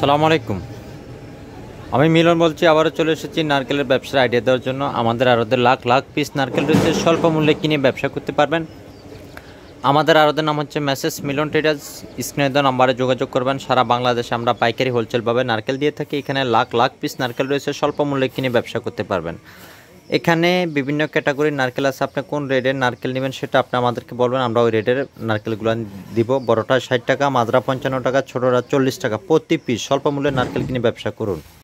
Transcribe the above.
সালামু আলাইকুম আমি মিলন বলছি আবারও চলে এসেছি নারকেলের ব্যবসার আইডিয়া দেওয়ার জন্য আমাদের আরদের লাখ লাখ পিস নারকেল রয়েছে স্বল্প মূল্যে কিনে ব্যবসা করতে পারবেন আমাদের আরদের নাম হচ্ছে মেসেজ মিলন ট্রেডার্স স্ক্রিনে দেওয়া নাম্বারে যোগাযোগ করবেন সারা বাংলাদেশে আমরা পাইকারি হোলসেলভাবে নারকেল দিয়ে থাকি এখানে লাখ লাখ পিস নারকেল রয়েছে স্বল্প মূল্যে কিনে ব্যবসা করতে পারবেন এখানে বিভিন্ন ক্যাটাগরির নারকেল আছে আপনি কোন রেডের নারকেল নেবেন সেটা আপনি আমাদেরকে বলবেন আমরা ওই রেডের নারকেলগুলো দিব বড়টা ষাট টাকা মাদরা পঞ্চান্ন টাকা ছোটরা চল্লিশ টাকা প্রতি পিস স্বল্প মূল্যের নারকেল কিনে ব্যবসা করুন